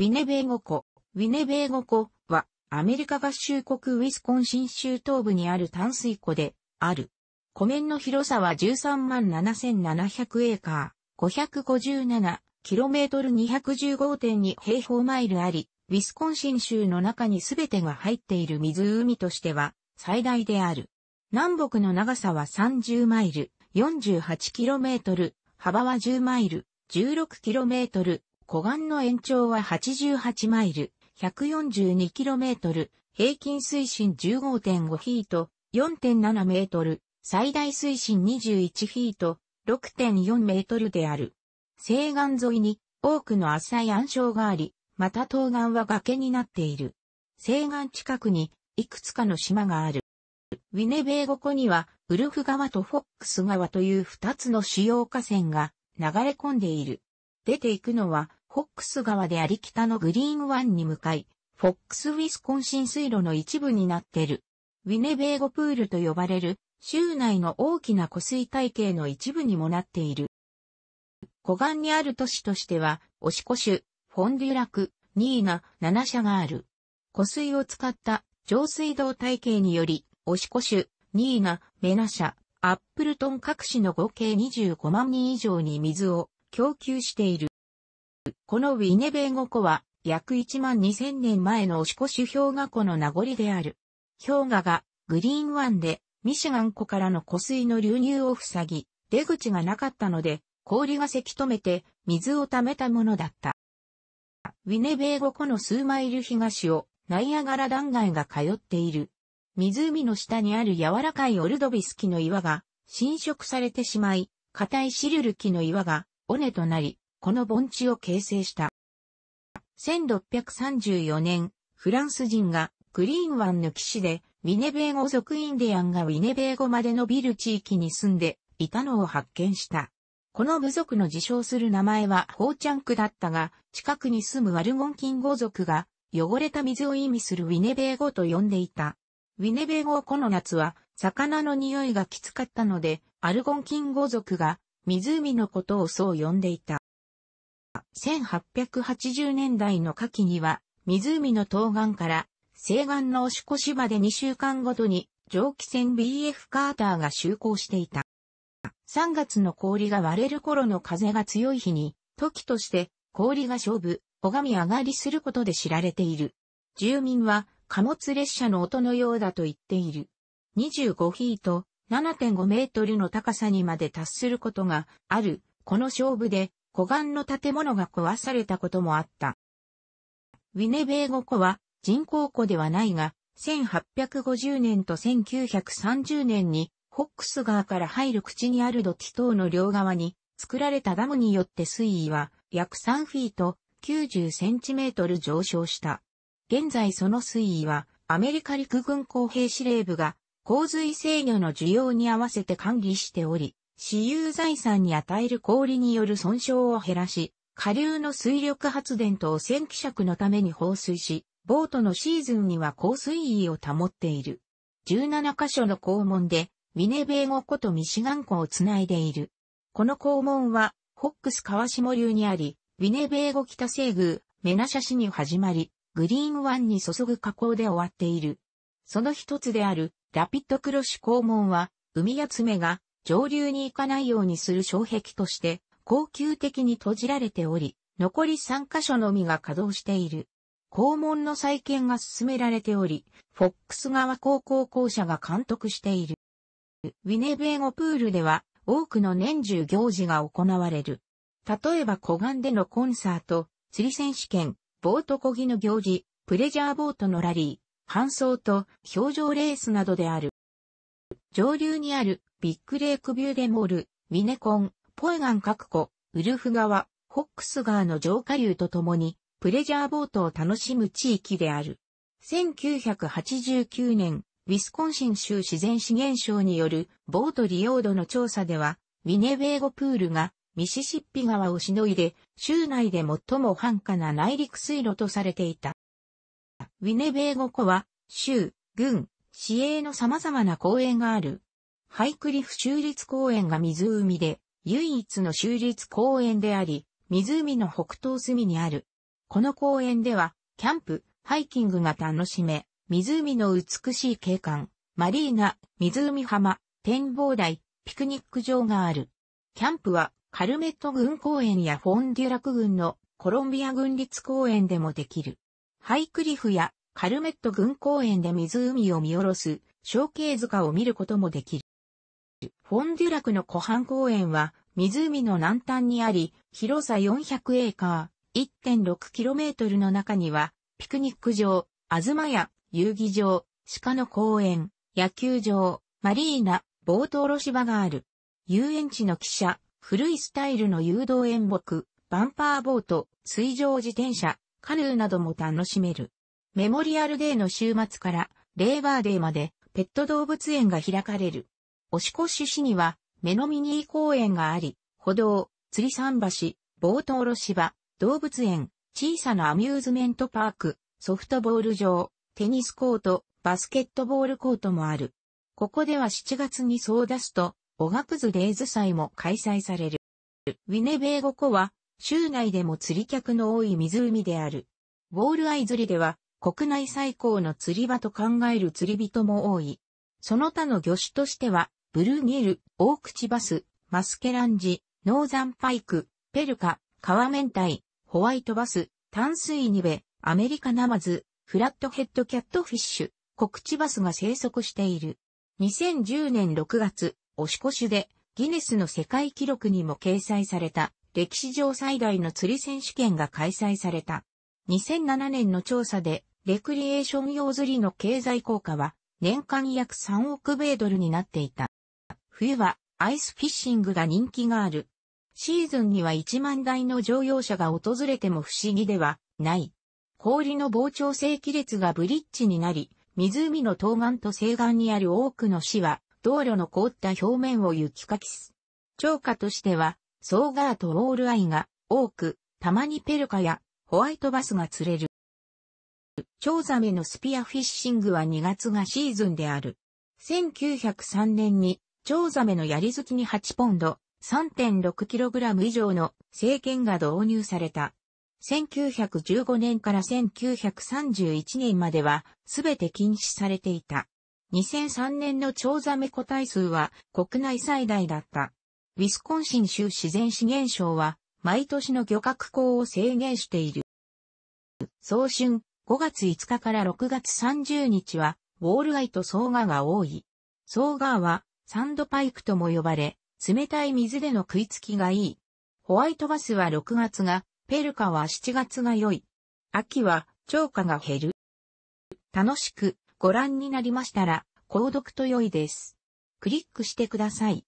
ウィネベーゴ湖。ウィネベーゴ湖は、アメリカ合衆国ウィスコンシン州東部にある淡水湖で、ある。湖面の広さは13万7700エーカー、557km215.2 平方マイルあり、ウィスコンシン州の中に全てが入っている湖としては最大である。南北の長さは30マイル、48km、幅は10マイル、16km、湖岸の延長は88マイル、1 4 2トル、平均水深15.5フィート、4.7メートル、最大水深21フィート、6.4メートルである。西岸沿いに多くの浅い暗礁があり、また東岸は崖になっている。西岸近くにいくつかの島がある。ウィネベーゴ湖にはウルフ川とフォックス川という二つの主要河川が流れ込んでいる。出ていくのはフォックス川であり北のグリーン湾に向かい、フォックスウィスコンシン水路の一部になってる。ウィネベーゴプールと呼ばれる、州内の大きな湖水体系の一部にもなっている。湖岸にある都市としては、オシコ州、フォンデュラク、ニーナ、7社がある。湖水を使った上水道体系により、オシコ州、ニーナ、メナ社、アップルトン各市の合計25万人以上に水を供給している。このウィネベーゴ湖は約1万2000年前のオシコシ氷河湖の名残である。氷河がグリーン湾でミシガン湖からの湖水の流入を塞ぎ、出口がなかったので氷がせき止めて水を溜めたものだった。ウィネベーゴ湖の数マイル東をナイアガラ断崖が通っている。湖の下にある柔らかいオルドビス木の岩が侵食されてしまい、硬いシルル木の岩が尾根となり、この盆地を形成した。1634年、フランス人がグリーン湾の岸で、ウィネベーゴ族インディアンがウィネベーゴまで伸びる地域に住んでいたのを発見した。この部族の自称する名前はホーチャンクだったが、近くに住むワルゴンキンゴ族が、汚れた水を意味するウィネベーゴと呼んでいた。ウィネベーゴこの夏は、魚の匂いがきつかったので、アルゴンキンゴ族が、湖のことをそう呼んでいた。1880年代の夏季には、湖の東岸から西岸の押し越まで2週間ごとに蒸気船 BF カーターが就航していた。3月の氷が割れる頃の風が強い日に、時として氷が勝負、拝み上がりすることで知られている。住民は貨物列車の音のようだと言っている。25フィート、7.5メートルの高さにまで達することがある。この勝負で湖岸の建物が壊されたこともあった。ウィネベーゴ湖は人工湖ではないが、1850年と1930年にホックス川から入る口にある土地等の両側に作られたダムによって水位は約3フィート90センチメートル上昇した。現在その水位はアメリカ陸軍工兵司令部が洪水制御の需要に合わせて管理しており、私有財産に与える氷による損傷を減らし、下流の水力発電と汚染希釈のために放水し、ボートのシーズンには高水位を保っている。17カ所の肛門で、ウィネベーゴ湖とミシガン湖をつないでいる。この肛門は、ホックス川下流にあり、ウィネベーゴ北西宮、メナシャ市に始まり、グリーン湾に注ぐ河口で終わっている。その一つである、ラピッドクロシュ肛門は、海やめが、上流に行かないようにする障壁として、恒久的に閉じられており、残り3カ所のみが稼働している。校門の再建が進められており、フォックス川高校校舎が監督している。ウィネベーゴプールでは多くの年中行事が行われる。例えば湖岸でのコンサート、釣り選手権、ボート漕ぎの行事、プレジャーボートのラリー、搬送と表情レースなどである。上流にあるビッグレークビューデモール、ミネコン、ポエガン各湖、ウルフ川、ホックス川の上下流とともに、プレジャーボートを楽しむ地域である。1989年、ウィスコンシン州自然資源省によるボート利用度の調査では、ウィネウェーゴプールがミシシッピ川をしのいで、州内で最も繁華な内陸水路とされていた。ウィネベーゴ湖は、州、郡、市営の様々な公園がある、ハイクリフ州立公園が湖で、唯一の州立公園であり、湖の北東隅にある。この公園では、キャンプ、ハイキングが楽しめ、湖の美しい景観、マリーナ、湖浜、展望台、ピクニック場がある。キャンプは、カルメット郡公園やフォンデュラク郡のコロンビア郡立公園でもできる。ハイクリフやカルメット郡公園で湖を見下ろす、象形図ケ塚を見ることもできる。フォンデュラクの湖畔公園は、湖の南端にあり、広さ400エーカー、1.6km の中には、ピクニック場、あずまや、遊技場、鹿の公園、野球場、マリーナ、ボート卸場がある。遊園地の汽車、古いスタイルの誘導演目、バンパーボート、水上自転車、カヌーなども楽しめる。メモリアルデーの週末から、レーバーデーまで、ペット動物園が開かれる。押越市には、目のミニー公園があり、歩道、釣り桟橋、ボート卸し場、動物園、小さなアミューズメントパーク、ソフトボール場、テニスコート、バスケットボールコートもある。ここでは7月にソーダスト、オガくズレーズ祭も開催される。ウィネベーゴ湖は、州内でも釣り客の多い湖である。ウォールアイ釣りでは、国内最高の釣り場と考える釣り人も多い。その他の魚種としては、ブルーニル、オークチバス、マスケランジ、ノーザンパイク、ペルカ、ンタイ、ホワイトバス、淡水ニベ、アメリカナマズ、フラットヘッドキャットフィッシュ、コクチバスが生息している。2010年6月、おしこしでギネスの世界記録にも掲載された歴史上最大の釣り選手権が開催された。2007年の調査でレクリエーション用釣りの経済効果は年間約3億米ドルになっていた。冬はアイスフィッシングが人気がある。シーズンには1万台の乗用車が訪れても不思議ではない。氷の膨張性亀裂がブリッジになり、湖の東岸と西岸にある多くの市は、道路の凍った表面を雪かきす。超過としては、ソーガーとオールアイが多く、たまにペルカやホワイトバスが釣れる。チョウザメのスピアフィッシングは2月がシーズンである。1903年にチョウザメの槍好きに8ポンド、3.6kg 以上の制限が導入された。1915年から1931年まではすべて禁止されていた。2003年のチョウザメ個体数は国内最大だった。ウィスコンシン州自然資源省は毎年の漁獲港を制限している。早春5月5日から6月30日はウォールアイとソウガが多い。総ウはサンドパイクとも呼ばれ、冷たい水での食いつきがいい。ホワイトバスは6月が、ペルカは7月が良い。秋は、超過が減る。楽しくご覧になりましたら、購読と良いです。クリックしてください。